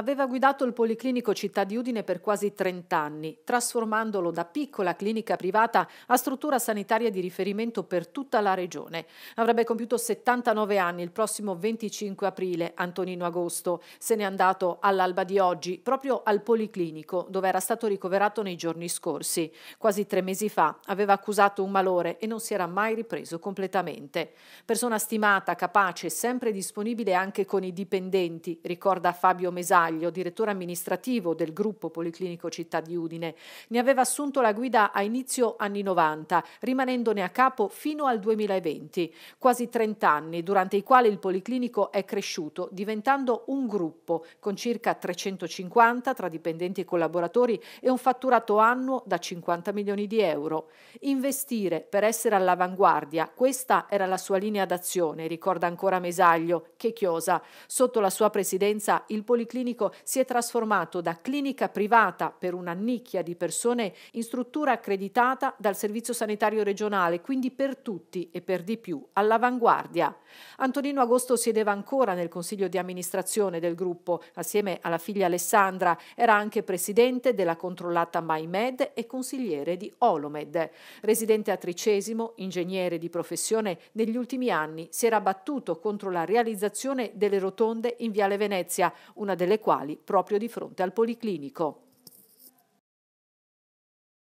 Aveva guidato il Policlinico Città di Udine per quasi 30 anni, trasformandolo da piccola clinica privata a struttura sanitaria di riferimento per tutta la regione. Avrebbe compiuto 79 anni il prossimo 25 aprile, Antonino Agosto. Se n'è andato all'alba di oggi, proprio al Policlinico, dove era stato ricoverato nei giorni scorsi. Quasi tre mesi fa aveva accusato un malore e non si era mai ripreso completamente. Persona stimata, capace, sempre disponibile anche con i dipendenti, ricorda Fabio Mesai Travaglio, direttore amministrativo del gruppo Policlinico Città di Udine. Ne aveva assunto la guida a inizio anni 90, rimanendone a capo fino al 2020, quasi 30 anni durante i quali il Policlinico è cresciuto, diventando un gruppo con circa 350 tra dipendenti e collaboratori e un fatturato annuo da 50 milioni di euro. Investire per essere all'avanguardia, questa era la sua linea d'azione, ricorda ancora Mesaglio, che chiosa. Sotto la sua presidenza il Policlinico clinico si è trasformato da clinica privata per una nicchia di persone in struttura accreditata dal Servizio Sanitario Regionale, quindi per tutti e per di più all'avanguardia. Antonino Agosto siedeva ancora nel consiglio di amministrazione del gruppo, assieme alla figlia Alessandra, era anche presidente della controllata MyMed e consigliere di Olomed. Residente a Tricesimo, ingegnere di professione, negli ultimi anni si era battuto contro la realizzazione delle rotonde in Viale Venezia, una delle quali proprio di fronte al Policlinico.